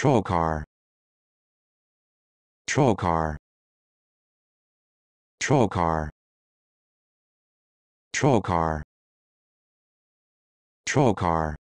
troll car troll car troll car troll car troll car